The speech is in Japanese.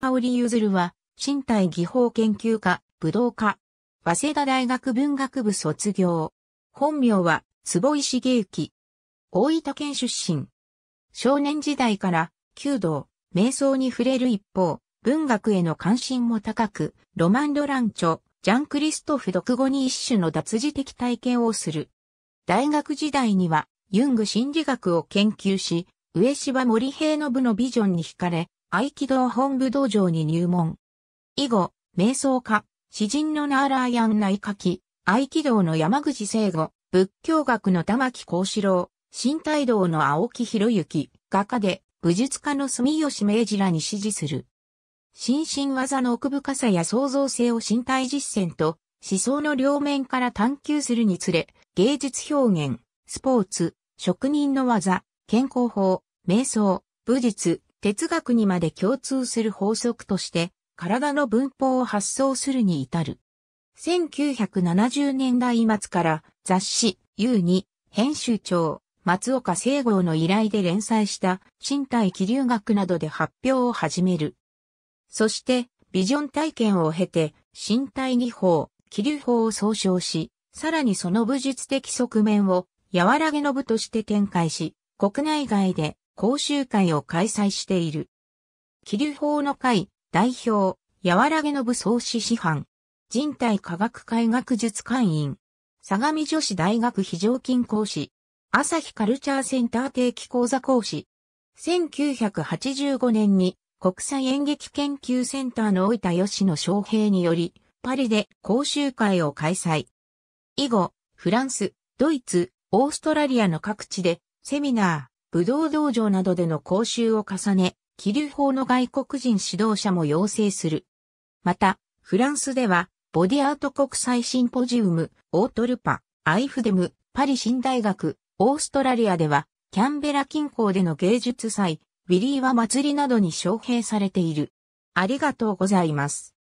香織譲は、身体技法研究家、武道家。早稲田大学文学部卒業。本名は、坪井茂之。大分県出身。少年時代から、弓道、瞑想に触れる一方、文学への関心も高く、ロマン・ドランチョ、ジャン・クリストフ独語に一種の脱字的体験をする。大学時代には、ユング心理学を研究し、上芝森平信のビジョンに惹かれ、合気道本部道場に入門。以後、瞑想家、詩人のナーラーヤン内科記、合気道の山口聖吾、仏教学の玉木幸四郎、新体道の青木博之、画家で、武術家の住吉明治らに支持する。心身技の奥深さや創造性を身体実践と思想の両面から探求するにつれ、芸術表現、スポーツ、職人の技、健康法、瞑想、武術、哲学にまで共通する法則として、体の文法を発想するに至る。1970年代末から雑誌 U2 編集長松岡聖郷の依頼で連載した身体気流学などで発表を始める。そしてビジョン体験を経て身体技法、気流法を総称し、さらにその武術的側面を柔らげの部として展開し、国内外で講習会を開催している。気流法の会、代表、柔らげの武装師師範、人体科学会学術会員、相模女子大学非常勤講師、朝日カルチャーセンター定期講座講師、1985年に国際演劇研究センターの老いた吉野昌平により、パリで講習会を開催。以後、フランス、ドイツ、オーストラリアの各地でセミナー、武道道場などでの講習を重ね、気流法の外国人指導者も養成する。また、フランスでは、ボディアート国際シンポジウム、オートルパ、アイフデム、パリ新大学、オーストラリアでは、キャンベラ近郊での芸術祭、ウィリーは祭りなどに招聘されている。ありがとうございます。